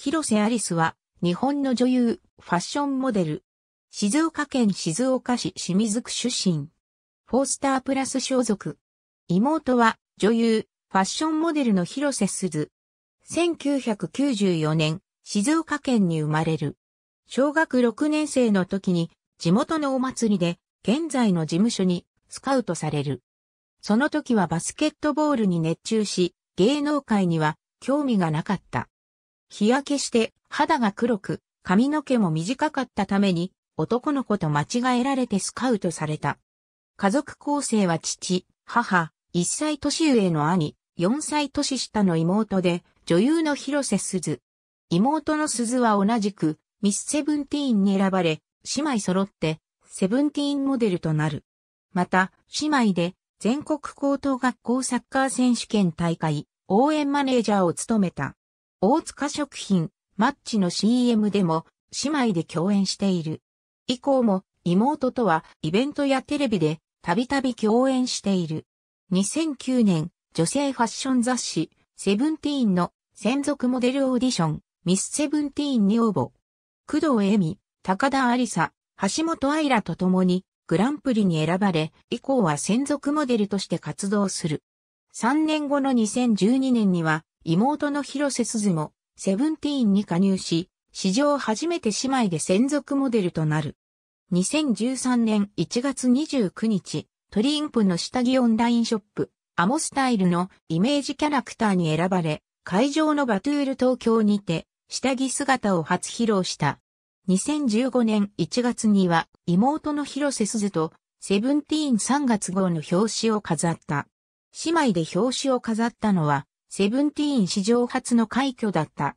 広瀬アリスは、日本の女優、ファッションモデル。静岡県静岡市清水区出身。フォースタープラス所属。妹は、女優、ファッションモデルの広瀬すず。1994年、静岡県に生まれる。小学6年生の時に、地元のお祭りで、現在の事務所に、スカウトされる。その時はバスケットボールに熱中し、芸能界には興味がなかった。日焼けして肌が黒く、髪の毛も短かったために、男の子と間違えられてスカウトされた。家族構成は父、母、1歳年上の兄、4歳年下の妹で、女優の広瀬すず。妹の鈴は同じく、ミスセブンティーンに選ばれ、姉妹揃って、セブンティーンモデルとなる。また、姉妹で、全国高等学校サッカー選手権大会、応援マネージャーを務めた。大塚食品、マッチの CM でも姉妹で共演している。以降も妹とはイベントやテレビでたびたび共演している。2009年、女性ファッション雑誌、セブンティーンの専属モデルオーディション、ミスセブンティーンに応募。工藤恵美、高田ありさ、橋本愛らと共にグランプリに選ばれ、以降は専属モデルとして活動する。3年後の2012年には、妹の広瀬すずも、セブンティーンに加入し、史上初めて姉妹で専属モデルとなる。2013年1月29日、トリンプの下着オンラインショップ、アモスタイルのイメージキャラクターに選ばれ、会場のバトゥール東京にて、下着姿を初披露した。2015年1月には妹の広瀬すずとセブンティーン3月号の表紙を飾った。姉妹で表紙を飾ったのはセブンティーン史上初の快挙だった。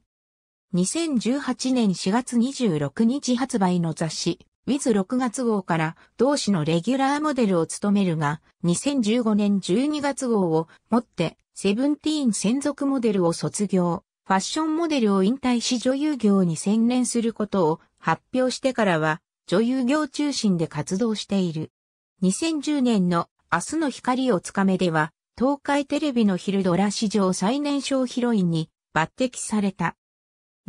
2018年4月26日発売の雑誌、ウィズ6月号から同誌のレギュラーモデルを務めるが、2015年12月号をもって、セブンティーン専属モデルを卒業、ファッションモデルを引退し女優業に専念することを発表してからは、女優業中心で活動している。2010年の明日の光をつかめでは、東海テレビの昼ドラ史上最年少ヒロインに抜擢された。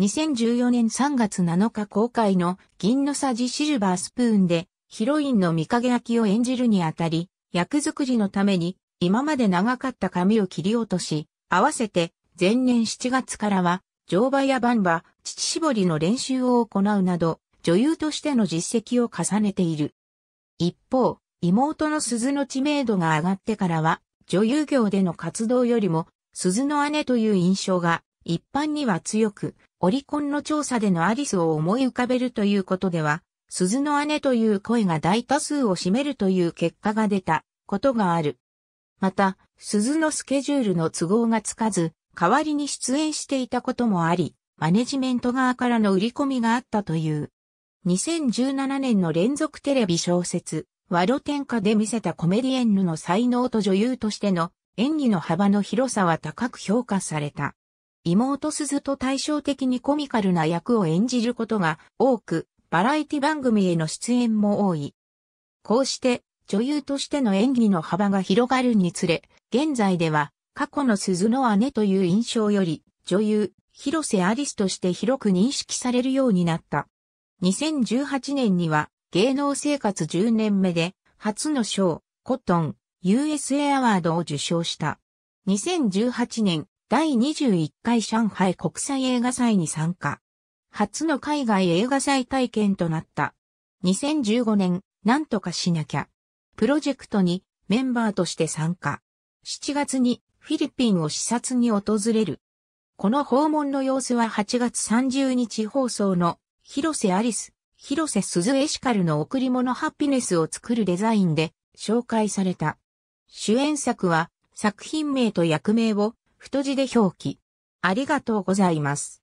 2014年3月7日公開の銀のさじシルバースプーンでヒロインの三影焼を演じるにあたり、役作りのために今まで長かった髪を切り落とし、合わせて前年7月からは乗馬やバンバ、乳搾りの練習を行うなど女優としての実績を重ねている。一方、妹の鈴の知名度が上がってからは、女優業での活動よりも、鈴の姉という印象が一般には強く、オリコンの調査でのアリスを思い浮かべるということでは、鈴の姉という声が大多数を占めるという結果が出たことがある。また、鈴のスケジュールの都合がつかず、代わりに出演していたこともあり、マネジメント側からの売り込みがあったという。2017年の連続テレビ小説、和露天下で見せたコメディエンヌの才能と女優としての演技の幅の広さは高く評価された。妹鈴と対照的にコミカルな役を演じることが多く、バラエティ番組への出演も多い。こうして、女優としての演技の幅が広がるにつれ、現在では、過去の鈴の姉という印象より、女優、広瀬アリスとして広く認識されるようになった。2018年には、芸能生活10年目で、初の賞、コットン、USA アワードを受賞した。2018年、第21回上海国際映画祭に参加。初の海外映画祭体験となった。2015年、なんとかしなきゃ。プロジェクトにメンバーとして参加。7月にフィリピンを視察に訪れる。この訪問の様子は8月30日放送の広瀬アリス広瀬すずエシカルの贈り物ハピネスを作るデザインで紹介された。主演作は作品名と役名を太字で表記。ありがとうございます。